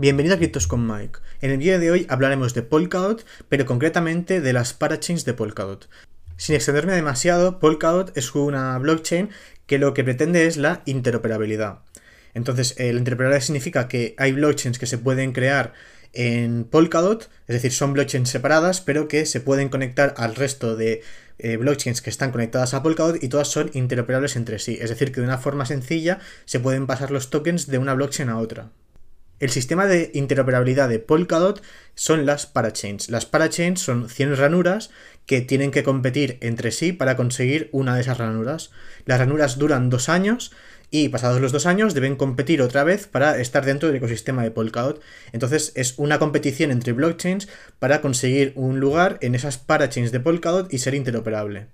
Bienvenidos a Criptos con Mike. En el vídeo de hoy hablaremos de Polkadot, pero concretamente de las parachains de Polkadot. Sin extenderme demasiado, Polkadot es una blockchain que lo que pretende es la interoperabilidad. Entonces, la interoperabilidad significa que hay blockchains que se pueden crear en Polkadot, es decir, son blockchains separadas, pero que se pueden conectar al resto de eh, blockchains que están conectadas a Polkadot y todas son interoperables entre sí. Es decir, que de una forma sencilla se pueden pasar los tokens de una blockchain a otra. El sistema de interoperabilidad de Polkadot son las parachains. Las parachains son 100 ranuras que tienen que competir entre sí para conseguir una de esas ranuras. Las ranuras duran dos años y pasados los dos años deben competir otra vez para estar dentro del ecosistema de Polkadot. Entonces es una competición entre blockchains para conseguir un lugar en esas parachains de Polkadot y ser interoperable.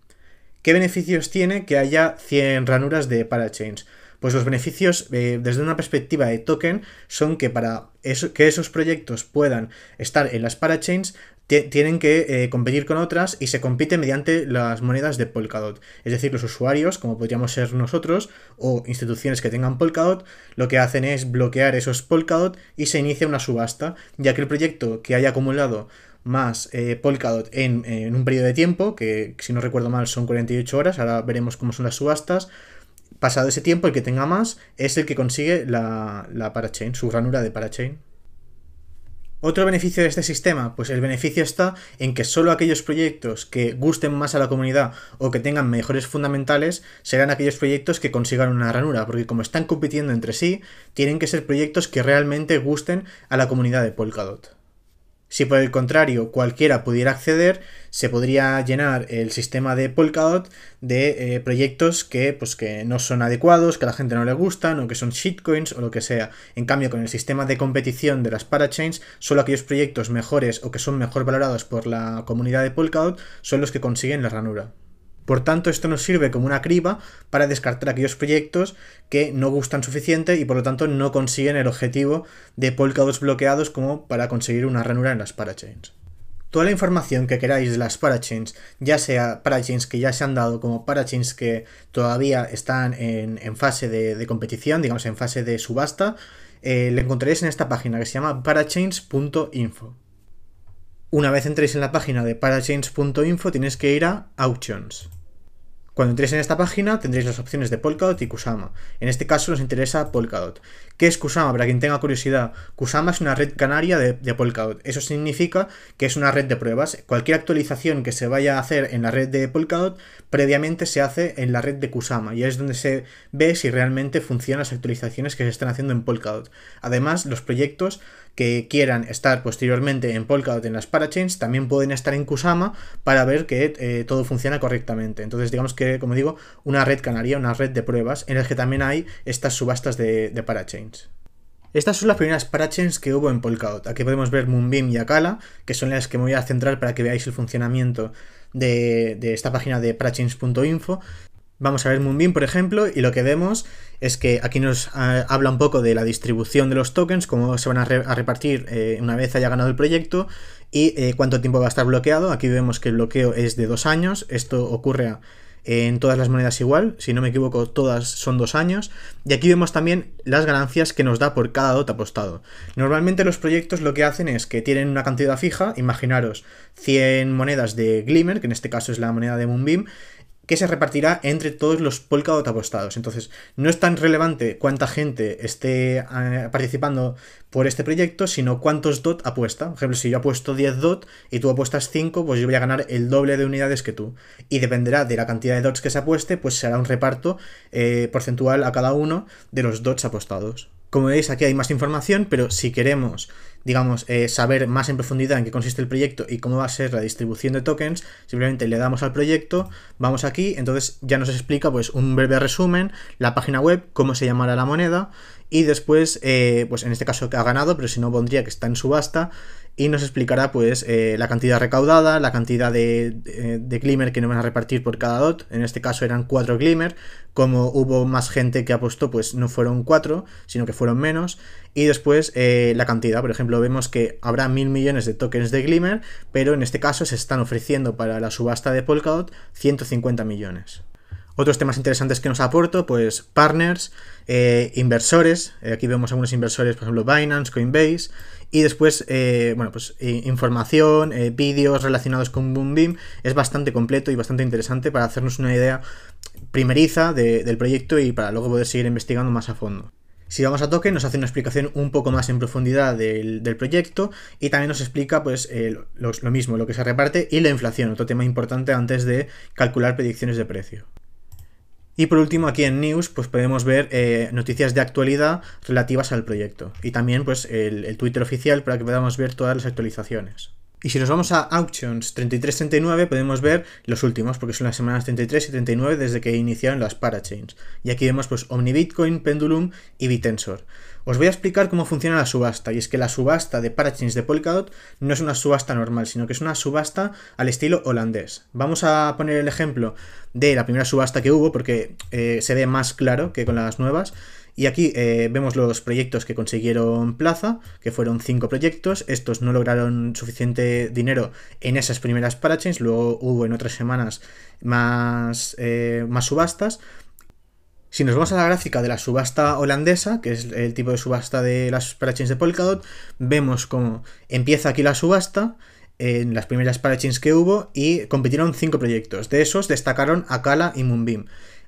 ¿Qué beneficios tiene que haya 100 ranuras de parachains? Pues los beneficios eh, desde una perspectiva de token son que para eso, que esos proyectos puedan estar en las parachains tienen que eh, competir con otras y se compite mediante las monedas de Polkadot. Es decir, los usuarios, como podríamos ser nosotros, o instituciones que tengan Polkadot, lo que hacen es bloquear esos Polkadot y se inicia una subasta, ya que el proyecto que haya acumulado más eh, Polkadot en, en, un periodo de tiempo, que si no recuerdo mal son 48 horas, ahora veremos cómo son las subastas, pasado ese tiempo, el que tenga más es el que consigue la, parachain, su ranura de parachain. Otro beneficio de este sistema, pues el beneficio está en que solo aquellos proyectos que gusten más a la comunidad o que tengan mejores fundamentales serán aquellos proyectos que consigan una ranura, porque como están compitiendo entre sí, tienen que ser proyectos que realmente gusten a la comunidad de Polkadot. Si por el contrario cualquiera pudiera acceder, se podría llenar el sistema de Polkadot de eh, proyectos que, pues, que no son adecuados, que a la gente no le gustan o que son shitcoins o lo que sea. En cambio, con el sistema de competición de las parachains, solo aquellos proyectos mejores o que son mejor valorados por la comunidad de Polkadot son los que consiguen la ranura. Por tanto, esto nos sirve como una criba para descartar aquellos proyectos que no gustan suficiente y por lo tanto no consiguen el objetivo de Polkadots bloqueados como para conseguir una ranura en las parachains. Toda la información que queráis de las parachains, ya sea parachains que ya se han dado como parachains que todavía están en, fase de, competición, digamos en fase de subasta, eh, la encontraréis en esta página que se llama parachains.info. Una vez entréis en la página de parachains.info tienes que ir a Auctions. Cuando entréis en esta página tendréis las opciones de Polkadot y Kusama. En este caso nos interesa Polkadot. ¿Qué es Kusama? Para quien tenga curiosidad, Kusama es una red canaria de, Polkadot. Eso significa que es una red de pruebas. Cualquier actualización que se vaya a hacer en la red de Polkadot previamente se hace en la red de Kusama y es donde se ve si realmente funcionan las actualizaciones que se están haciendo en Polkadot. Además, los proyectos que quieran estar posteriormente en Polkadot en las parachains también pueden estar en Kusama para ver que eh, todo funciona correctamente. Entonces, digamos que, como digo, una red canaria, una red de pruebas en la que también hay estas subastas de, parachains. Estas son las primeras parachains que hubo en Polkadot. Aquí podemos ver Moonbeam y Akala, que son las que me voy a centrar para que veáis el funcionamiento de, de esta página de parachains.info. Vamos a ver Moonbeam, por ejemplo, y lo que vemos es que aquí nos ah, habla un poco de la distribución de los tokens, cómo se van a, repartir eh, una vez haya ganado el proyecto y eh, cuánto tiempo va a estar bloqueado. Aquí vemos que el bloqueo es de dos años, esto ocurre en todas las monedas igual, si no me equivoco todas son dos años, y aquí vemos también las ganancias que nos da por cada DOT apostado. Normalmente los proyectos lo que hacen es que tienen una cantidad fija, imaginaros 100 monedas de Glimmer, que en este caso es la moneda de Moonbeam, que se repartirá entre todos los Polkadot apostados. Entonces, no es tan relevante cuánta gente esté eh, participando por este proyecto, sino cuántos DOT apuesta. Por ejemplo, si yo apuesto 10 DOT y tú apuestas 5, pues yo voy a ganar el doble de unidades que tú. Y dependerá de la cantidad de DOTs que se apueste, pues se hará un reparto eh, porcentual a cada uno de los DOTs apostados. Como veis, aquí hay más información, pero si queremos digamos, eh, saber más en profundidad en qué consiste el proyecto y cómo va a ser la distribución de tokens, simplemente le damos al proyecto, vamos aquí, entonces ya nos explica pues un breve resumen, la página web, cómo se llamará la moneda y después, eh, pues en este caso que ha ganado, pero si no pondría que está en subasta y nos explicará pues eh, la cantidad recaudada, la cantidad de, glimmer que nos van a repartir por cada dot, en este caso eran 4 glimmer, como hubo más gente que apostó pues no fueron cuatro sino que fueron menos, y después eh, la cantidad. Por ejemplo, vemos que habrá mil millones de tokens de Glimmer, pero en este caso se están ofreciendo para la subasta de Polkadot 150 millones. Otros temas interesantes que nos aporto, pues partners, eh, inversores, eh, aquí vemos algunos inversores, por ejemplo Binance, Coinbase, y después, bueno, pues información, vídeos relacionados con BoomBeam, es bastante completo y bastante interesante para hacernos una idea primeriza del proyecto y para luego poder seguir investigando más a fondo. Si vamos a toque nos hace una explicación un poco más en profundidad del, proyecto y también nos explica pues eh, lo, mismo, lo que se reparte y la inflación, otro tema importante antes de calcular predicciones de precio. Y por último, aquí en News, pues podemos ver eh, noticias de actualidad relativas al proyecto. Y también, pues, el Twitter oficial para que podamos ver todas las actualizaciones. Y si nos vamos a auctions 33.39 podemos ver los últimos, porque son las semanas 33 y 39 desde que iniciaron las parachains. Y aquí vemos pues OmniBitcoin, Pendulum y Bitensor. Os voy a explicar cómo funciona la subasta, y es que la subasta de parachains de Polkadot no es una subasta normal, sino que es una subasta al estilo holandés. Vamos a poner el ejemplo de la primera subasta que hubo, porque eh, se ve más claro que con las nuevas. Y aquí eh, vemos los proyectos que consiguieron plaza, que fueron cinco proyectos. Estos no lograron suficiente dinero en esas primeras parachains, luego hubo en otras semanas más, eh, más subastas. Si nos vamos a la gráfica de la subasta holandesa, que es el tipo de subasta de las parachains de Polkadot, vemos cómo empieza aquí la subasta, en las primeras parachains que hubo y compitieron cinco proyectos. De esos destacaron Akala y Moonbeam.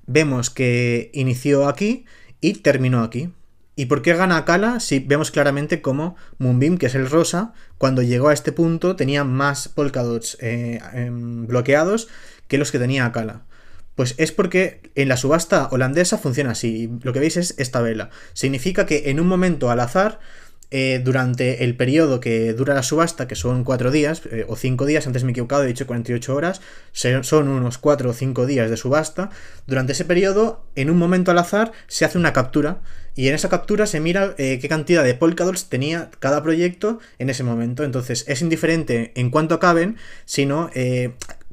Vemos que inició aquí y terminó aquí. ¿Y por qué gana Akala? Si vemos claramente cómo Moonbeam, que es el rosa, cuando llegó a este punto tenía más Polkadots eh, em, bloqueados que los que tenía Akala. Pues es porque en la subasta holandesa funciona así. Lo que veis es esta vela. Significa que en un momento al azar eh, durante el periodo que dura la subasta, que son cuatro días eh, o cinco días, antes me he equivocado, he dicho 48 horas, son unos cuatro o cinco días de subasta, durante ese periodo, en un momento al azar, se hace una captura y en esa captura se mira eh, qué cantidad de Polkadots tenía cada proyecto en ese momento. Entonces es indiferente en cuánto caben, sino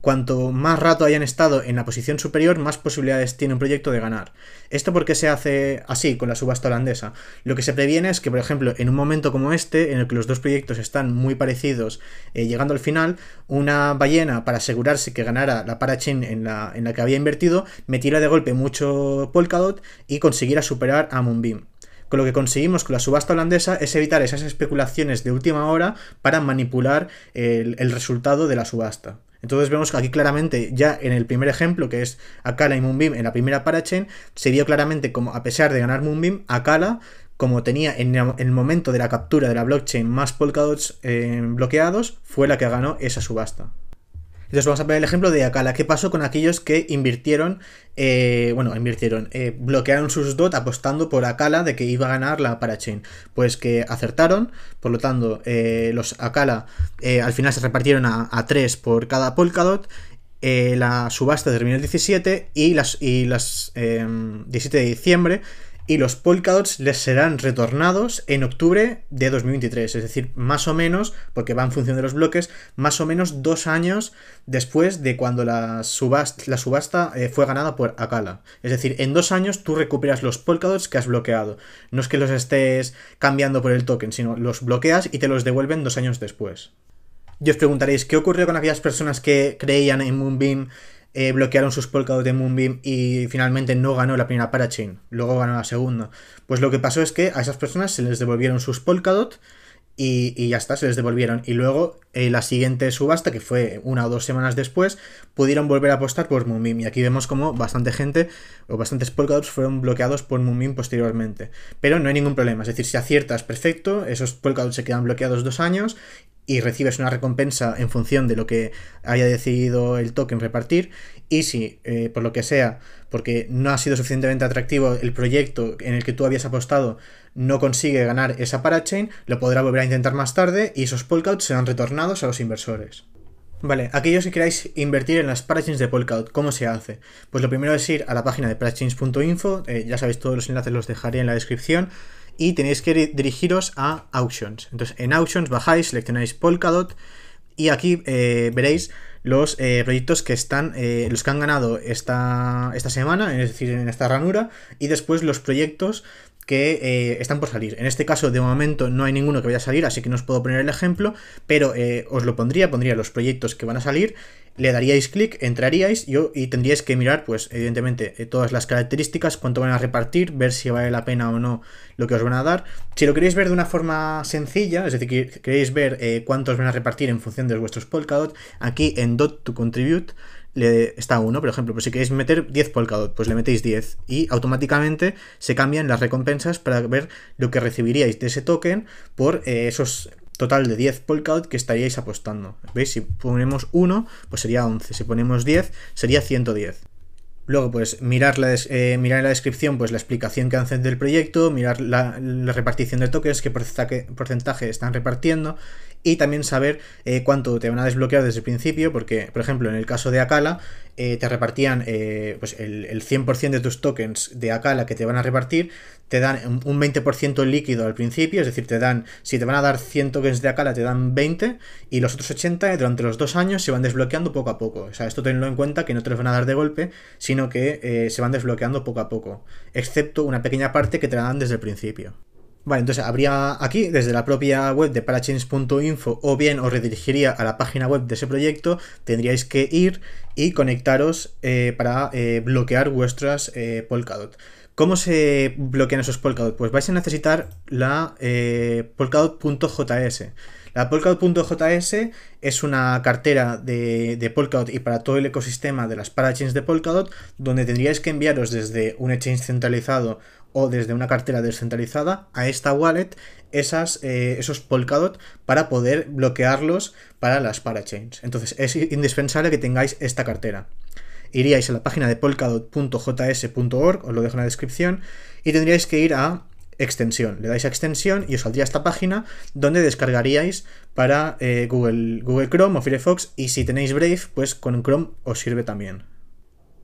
Cuanto más rato hayan estado en la posición superior, más posibilidades tiene un proyecto de ganar. Esto porque se hace así con la subasta holandesa. Lo que se previene es que, por ejemplo, en un momento como este, en el que los dos proyectos están muy parecidos, eh, llegando al final, una ballena, para asegurarse que ganara la parachain en la, que había invertido, metiera de golpe mucho Polkadot y consiguiera superar a Moonbeam. Con lo que conseguimos con la subasta holandesa es evitar esas especulaciones de última hora para manipular el resultado de la subasta. Entonces vemos que aquí claramente, ya en el primer ejemplo, que es Akala y Moonbeam en la primera parachain, se vio claramente como, a pesar de ganar Moonbeam, Akala como tenía en el momento de la captura de la blockchain más Polkadots eh, bloqueados, fue la que ganó esa subasta. Entonces vamos a ver el ejemplo de Akala. ¿Qué pasó con aquellos que invirtieron, eh, bueno, invirtieron, eh, bloquearon sus DOT apostando por Akala de que iba a ganar la parachain? Pues que acertaron, por lo tanto, eh, los Akala al final se repartieron a, 3 por cada Polkadot la subasta terminó el 17 y las, y las 17 em, de diciembre y los Polkadots les serán retornados en octubre de 2023, es decir, más o menos, porque va en función de los bloques, más o menos dos años después de cuando la subasta, eh, fue ganada por Akala. Es decir, en dos años tú recuperas los Polkadots que has bloqueado. No es que los estés cambiando por el token, sino los bloqueas y te los devuelven dos años después. Y os preguntaréis, ¿qué ocurrió con aquellas personas que creían en Moonbeam eh, bloquearon sus Polkadot de Moonbeam y finalmente no ganó la primera parachain, luego ganó la segunda. Pues lo que pasó es que a esas personas se les devolvieron sus Polkadot y, y ya está, se les devolvieron. Y luego eh, la siguiente subasta, que fue una o dos semanas después, pudieron volver a apostar por Moonbeam Y aquí vemos como bastante gente o bastantes Polkadots fueron bloqueados por Moonbeam posteriormente. Pero no hay ningún problema, es decir, si aciertas, perfecto, esos Polkadots se quedan bloqueados dos años y recibes una recompensa en función de lo que haya decidido el token repartir. Y si, eh, por lo que sea, porque no ha sido suficientemente atractivo el proyecto en el que tú habías apostado, no consigue ganar esa parachain, lo podrá volver a intentar más tarde y esos polkouts serán retornados a los inversores. Vale, aquellos que queráis invertir en las parachains de Polkadot, ¿cómo se hace? Pues lo primero es ir a la página de parachains.info, eh, ya sabéis todos los enlaces los dejaré en la descripción, y tenéis que dirigiros a Auctions. Entonces en Auctions bajáis, seleccionáis Polkadot, y aquí eh, veréis los eh, proyectos que están, eh, los que han ganado esta, esta semana, es decir, en esta ranura, y después los proyectos que eh, están por salir. En este caso, de momento, no hay ninguno que vaya a salir, así que no os puedo poner el ejemplo, pero eh, os lo pondría, pondría los proyectos que van a salir, le daríais clic, entraríais y, y tendríais que mirar, pues, evidentemente, eh, todas las características, cuánto van a repartir, ver si vale la pena o no lo que os van a dar. Si lo queréis ver de una forma sencilla, es decir, queréis ver cuántos van a repartir en función de vuestros Polkadot, aquí en Dot to Contribute le está uno, por ejemplo, pues si queréis meter 10 Polkadot, pues le metéis 10 y automáticamente se cambian las recompensas para ver lo que recibiríais de ese token por eh, esos total de 10 Polkadot que estaríais apostando. ¿Veis? Si ponemos 1, pues sería 11. Si ponemos 10, sería 110. Luego, pues mirar, la eh, mirar en la descripción pues la explicación que hacen del proyecto, mirar la, la repartición de tokens, qué porcentaje, están repartiendo y también saber eh, cuánto te van a desbloquear desde el principio, porque, por ejemplo, en el caso de Akala, eh, te repartían eh, pues el, 100% de tus tokens de Akala que te van a repartir, te dan un 20% líquido al principio, es decir, te dan, si te van a dar 100 tokens de Akala, te dan 20, y los otros 80 durante los dos años se van desbloqueando poco a poco. O sea, esto tenlo en cuenta que no te los van a dar de golpe, sino que se van desbloqueando poco a poco, excepto una pequeña parte que te la dan desde el principio. Vale, entonces habría aquí, desde la propia web de parachains.info o bien os redirigiría a la página web de ese proyecto, tendríais que ir y conectaros eh, para eh, bloquear vuestras eh, Polkadot. ¿Cómo se bloquean esos Polkadot? Pues vais a necesitar la polkadot.js. La Polkadot.js es una cartera de, de, Polkadot y para todo el ecosistema de las parachains de Polkadot, donde tendríais que enviaros desde un exchange centralizado o desde una cartera descentralizada a esta wallet esas, eh, esos Polkadot para poder bloquearlos para las parachains. Entonces es indispensable que tengáis esta cartera. Iríais a la página de polkadot.js.org, os lo dejo en la descripción, y tendríais que ir a extensión. Le dais a extensión y os saldría esta página donde descargaríais para eh, Google, Google Chrome o Firefox y si tenéis Brave, pues con Chrome os sirve también.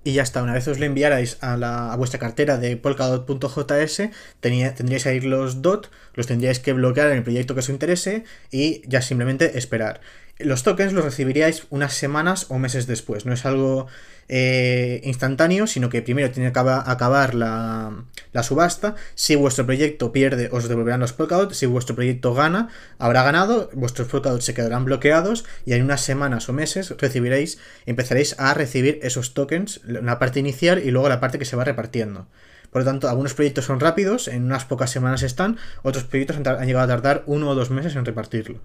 Y ya está, una vez os lo enviarais a, la, a vuestra cartera de polkadot.js, tendríais ir los dot, los tendríais que bloquear en el proyecto que os interese y ya simplemente esperar los tokens los recibiríais unas semanas o meses después. No es algo eh, instantáneo, sino que primero tiene que acabar la, subasta. Si vuestro proyecto pierde, os devolverán los Polkadot. Si vuestro proyecto gana, habrá ganado. Vuestros Polkadot se quedarán bloqueados y en unas semanas o meses recibiréis, empezaréis a recibir esos tokens, la parte inicial y luego la parte que se va repartiendo. Por lo tanto, algunos proyectos son rápidos, en unas pocas semanas están, otros proyectos han, han llegado a tardar uno o dos meses en repartirlo.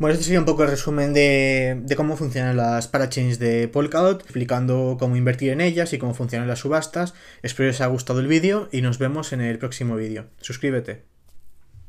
Bueno, este sería un poco el resumen de, cómo funcionan las parachains de Polkadot, explicando cómo invertir en ellas y cómo funcionan las subastas. Espero que os haya gustado el vídeo y nos vemos en el próximo vídeo. Suscríbete.